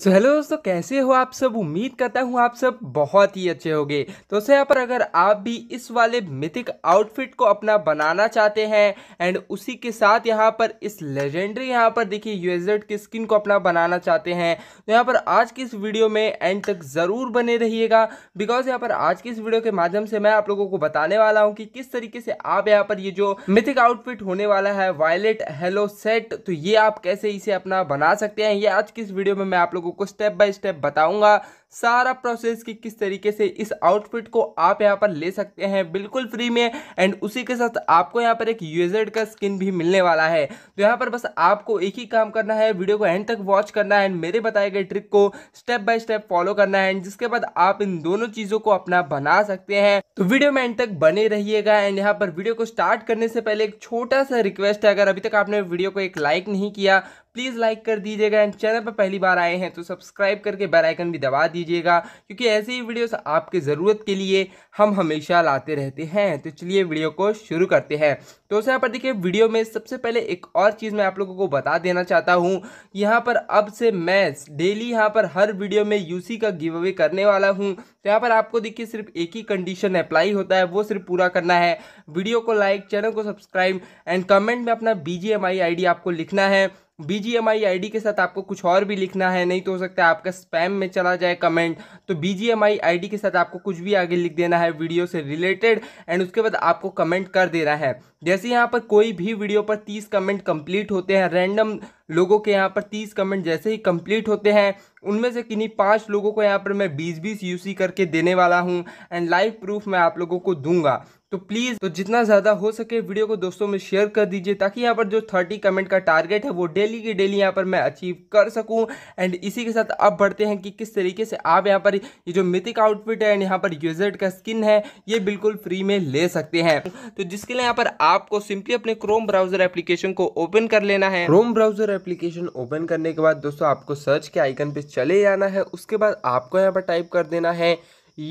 so hello दोस्तों कैसे हो आप सब उम्मीद करता हूँ आप सब बहुत ही अच्छे होंगे तो दोस्तों यहाँ पर अगर आप भी इस वाले मिथिक आउटफिट को अपना बनाना चाहते हैं एंड उसी के साथ यहाँ पर इस लेजेंडरी यहाँ पर देखिए यूएसड की स्किन को अपना बनाना चाहते हैं तो यहाँ पर आज की इस वीडियो में एंड तक ज़रूर बने रहिएगा बिकॉज यहाँ पर आज की इस वीडियो के माध्यम से मैं आप लोगों को बताने वाला हूँ कि किस तरीके से आप यहाँ पर ये जो मिथिक आउटफिट होने वाला है वायलेट हेलो सेट तो ये आप कैसे इसे अपना बना सकते हैं ये आज की इस वीडियो में मैं आप लोग लोगों को स्टेप बाय स्टेप बताऊंगा सारा प्रोसेस कि किस तरीके से इस आउटफिट को आप यहाँ पर ले सकते हैं बिल्कुल फ्री में एंड उसी के साथ आपको यहाँ पर एक यूजर्ड का स्किन भी मिलने वाला है तो यहाँ पर बस आपको एक ही काम करना है वीडियो को एंड तक वॉच करना है एंड मेरे बताए गए ट्रिक को स्टेप बाय स्टेप फॉलो करना है एंड जिसके बाद आप इन दोनों चीज़ों को अपना बना सकते हैं तो वीडियो में एंड तक बने रहिएगा एंड यहाँ पर वीडियो को स्टार्ट करने से पहले एक छोटा सा रिक्वेस्ट है अगर अभी तक आपने वीडियो को एक लाइक नहीं किया प्लीज़ लाइक कर दीजिएगा एंड चैनल पर पहली बार आए हैं तो सब्सक्राइब करके बेल आइकन भी दबा दीजिए दीजिएगा क्योंकि ऐसे ही वीडियोस आपके ज़रूरत के लिए हम हमेशा लाते रहते हैं तो चलिए वीडियो को शुरू करते हैं तो यहाँ पर देखिए वीडियो में सबसे पहले एक और चीज़ मैं आप लोगों को बता देना चाहता हूँ यहाँ पर अब से मैं डेली यहाँ पर हर वीडियो में यूसी का गिव अवे करने वाला हूँ तो यहाँ पर आपको देखिए सिर्फ एक ही कंडीशन अप्लाई होता है वो सिर्फ पूरा करना है वीडियो को लाइक चैनल को सब्सक्राइब एंड कमेंट में अपना बी जी आपको लिखना है B G M I I D के साथ आपको कुछ और भी लिखना है नहीं तो हो सकता है आपका स्पैम में चला जाए कमेंट तो B G M I I D के साथ आपको कुछ भी आगे लिख देना है वीडियो से रिलेटेड एंड उसके बाद आपको कमेंट कर देना है जैसे यहाँ पर कोई भी वीडियो पर तीस कमेंट कंप्लीट होते हैं रैंडम लोगों के यहाँ पर तीस कमेंट जैसे ही कंप्लीट होते हैं उनमें से किन्हीं पाँच लोगों को यहाँ पर मैं बीस बीस यूसी करके देने वाला हूँ एंड लाइव प्रूफ मैं आप लोगों को दूंगा तो प्लीज़ तो जितना ज़्यादा हो सके वीडियो को दोस्तों में शेयर कर दीजिए ताकि यहाँ पर जो थर्टी कमेंट का टारगेट है वो डेली की डेली यहाँ पर मैं अचीव कर सकूँ एंड इसी के साथ अब बढ़ते हैं कि किस तरीके से आप यहाँ पर ये जो मिथिक आउटफिट है एंड यहाँ पर यूजर्ड का स्किन है ये बिल्कुल फ्री में ले सकते हैं तो जिसके लिए यहाँ पर आपको सिंपली अपने क्रोम ब्राउजर एप्लीकेशन को ओपन कर लेना है क्रोम ब्राउजर एप्लीकेशन ओपन करने के बाद दोस्तों आपको सर्च के आइकन पे चले जाना है उसके बाद आपको यहाँ पर टाइप कर देना है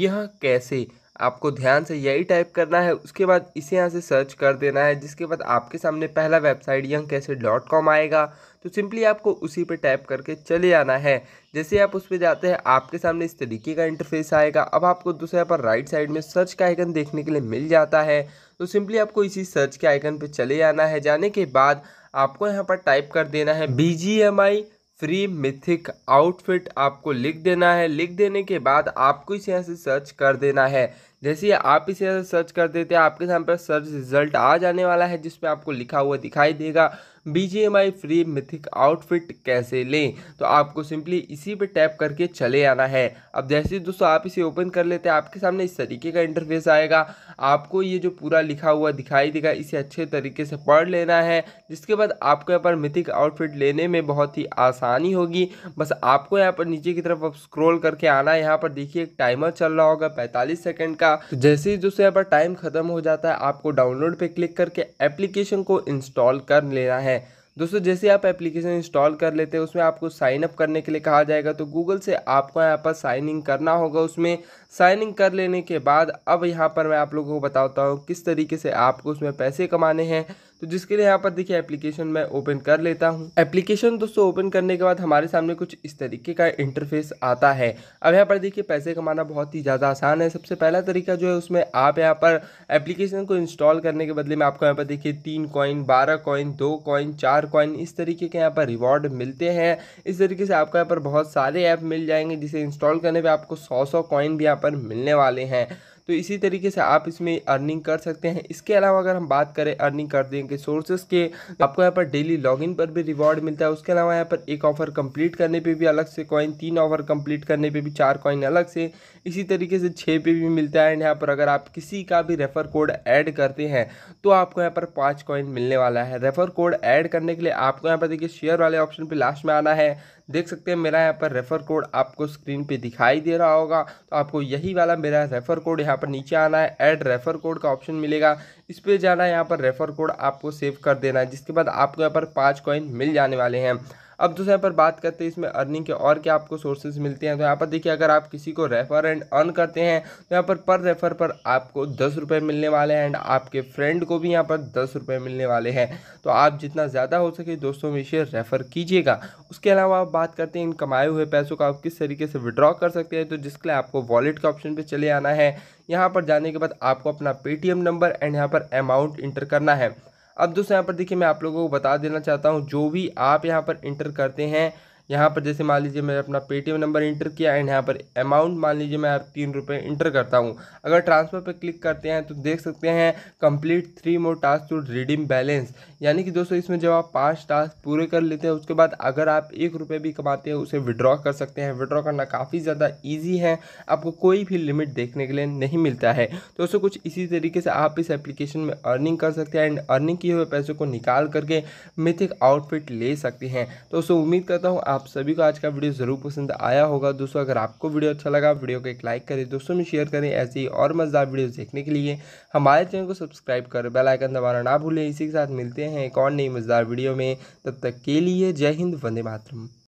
यह कैसे आपको ध्यान से यही टाइप करना है उसके बाद इसे यहाँ से सर्च कर देना है जिसके बाद आपके सामने पहला वेबसाइट यंग कैसे डॉट कॉम आएगा तो सिंपली आपको उसी पे टाइप करके चले आना है जैसे आप उस पर जाते हैं आपके सामने इस तरीके का इंटरफेस आएगा अब आपको दूसरे यहाँ पर राइट साइड में सर्च का आइकन देखने के लिए मिल जाता है तो सिंपली आपको इसी सर्च के आइकन पर चले आना है जाने के बाद आपको यहाँ पर टाइप कर देना है B G M I free mythic outfit आपको लिख देना है लिख देने के बाद आपको इसे यहाँ से सर्च कर देना है जैसे आप इसे यहाँ से सर्च कर देते हैं आपके सामने पर सर्च रिजल्ट आ जाने वाला है जिसमें आपको लिखा हुआ दिखाई देगा BGMI फ्री मिथिक आउटफिट कैसे लें तो आपको सिंपली इसी पे टैप करके चले आना है अब जैसे दोस्तों आप इसे ओपन कर लेते हैं आपके सामने इस तरीके का इंटरफेस आएगा आपको ये जो पूरा लिखा हुआ दिखाई देगा इसे अच्छे तरीके से पढ़ लेना है जिसके बाद आपको यहाँ पर मिथिक आउटफिट लेने में बहुत ही आसानी होगी बस आपको यहाँ पर नीचे की तरफ स्क्रोल करके आना है यहाँ पर देखिए एक टाइमर चल रहा होगा पैंतालीस सेकेंड का तो जैसे ही दोस्तों यहाँ पर टाइम खत्म हो जाता है आपको डाउनलोड पर क्लिक करके एप्लीकेशन को इंस्टॉल कर लेना है दोस्तों जैसे आप एप्लीकेशन इंस्टॉल कर लेते हैं उसमें आपको साइन अप करने के लिए कहा जाएगा तो गूगल से आपको यहाँ पर साइन इन करना होगा उसमें साइन इन कर लेने के बाद अब यहाँ पर मैं आप लोगों को बताता हूँ किस तरीके से आपको उसमें पैसे कमाने हैं तो जिसके लिए यहाँ पर देखिए एप्लीकेशन मैं ओपन कर लेता हूँ एप्लीकेशन दोस्तों ओपन करने के बाद हमारे सामने कुछ इस तरीके का इंटरफेस आता है अब यहाँ पर देखिए पैसे कमाना बहुत ही ज़्यादा आसान है सबसे पहला तरीका जो है उसमें आप यहाँ पर एप्लीकेशन को इंस्टॉल करने के बदले में आपको यहाँ पर देखिए तीन कॉइन बारह कॉइन दो कॉइन चार कॉइन इस तरीके के यहाँ पर रिवॉर्ड मिलते हैं इस तरीके से आपको यहाँ पर बहुत सारे ऐप मिल जाएंगे जिसे इंस्टॉल करने पर आपको सौ सौ कॉइन भी यहाँ पर मिलने वाले हैं तो इसी तरीके से आप इसमें अर्निंग कर सकते हैं इसके अलावा अगर हम बात करें अर्निंग कर के सोर्सेज तो के आपको यहाँ पर डेली लॉगिन पर भी रिवॉर्ड मिलता है उसके अलावा यहाँ पर एक ऑफर कंप्लीट करने पे भी अलग से कॉइन तीन ऑफर कंप्लीट करने पे भी चार कॉइन अलग से इसी तरीके से छः पे भी मिलता है एंड यहाँ पर अगर आप किसी का भी रेफर कोड ऐड करते हैं तो आपको यहाँ पर पाँच कॉइन मिलने वाला है रेफर कोड ऐड करने के लिए आपको यहाँ पर देखिए शेयर वाले ऑप्शन पर लास्ट में आना है देख सकते हैं मेरा यहाँ पर रेफ़र कोड आपको स्क्रीन पे दिखाई दे रहा होगा तो आपको यही वाला मेरा रेफ़र कोड यहाँ पर नीचे आना है ऐड रेफ़र कोड का ऑप्शन मिलेगा इस पर जाना है यहाँ पर रेफ़र कोड आपको सेव कर देना है जिसके बाद आपको यहाँ पर पाँच कॉइन मिल जाने वाले हैं अब दोस्तों यहाँ पर बात करते हैं इसमें अर्निंग के और क्या आपको सोर्सेज मिलते हैं तो यहाँ पर देखिए अगर आप किसी को रेफर एंड अर्न करते हैं तो यहाँ पर पर रेफर पर आपको दस रुपये मिलने वाले हैं एंड आपके फ्रेंड को भी यहाँ पर दस रुपये मिलने वाले हैं तो आप जितना ज़्यादा हो सके दोस्तों में इसे रेफ़र कीजिएगा उसके अलावा आप बात करते हैं इन कमाए हुए पैसों को आप किस तरीके से विड्रॉ कर सकते हैं तो जिसके लिए आपको वॉलेट के ऑप्शन पर चले आना है यहाँ पर जाने के बाद आपको अपना पेटीएम नंबर एंड यहाँ पर अमाउंट इंटर करना है अब दोस्तों यहाँ पर देखिए मैं आप लोगों को बता देना चाहता हूँ जो भी आप यहाँ पर इंटर करते हैं यहाँ पर जैसे मान लीजिए मैं अपना पेटीएम नंबर इंटर किया एंड यहाँ पर अमाउंट मान लीजिए मैं आप तीन रुपये इंटर करता हूँ अगर ट्रांसफ़र पर क्लिक करते हैं तो देख सकते हैं complete three more task to redeem balance यानी कि दोस्तों इसमें जब आप पाँच टास्क पूरे कर लेते हैं उसके बाद अगर आप एक रुपये भी कमाते हैं उसे विड्रॉ कर सकते हैं विड्रॉ करना काफ़ी ज़्यादा ईजी है आपको कोई भी लिमिट देखने के लिए नहीं मिलता है दोस्तों कुछ इसी तरीके से आप इस एप्लीकेशन में अर्निंग कर सकते हैं एंड अर्निंग किए हुए पैसों को निकाल करके मिथिक आउटफिट ले सकते हैं दोस्तों उम्मीद करता हूँ आप आप सभी को आज का वीडियो ज़रूर पसंद आया होगा दोस्तों अगर आपको वीडियो अच्छा लगा वीडियो को एक लाइक करें दोस्तों में शेयर करें ऐसे ही और मज़ेदार वीडियोस देखने के लिए हमारे चैनल को सब्सक्राइब कर बेलाइकन दबाना ना भूलें इसी के साथ मिलते हैं एक और नई मज़ेदार वीडियो में तब तक के लिए जय हिंद वंदे मातरम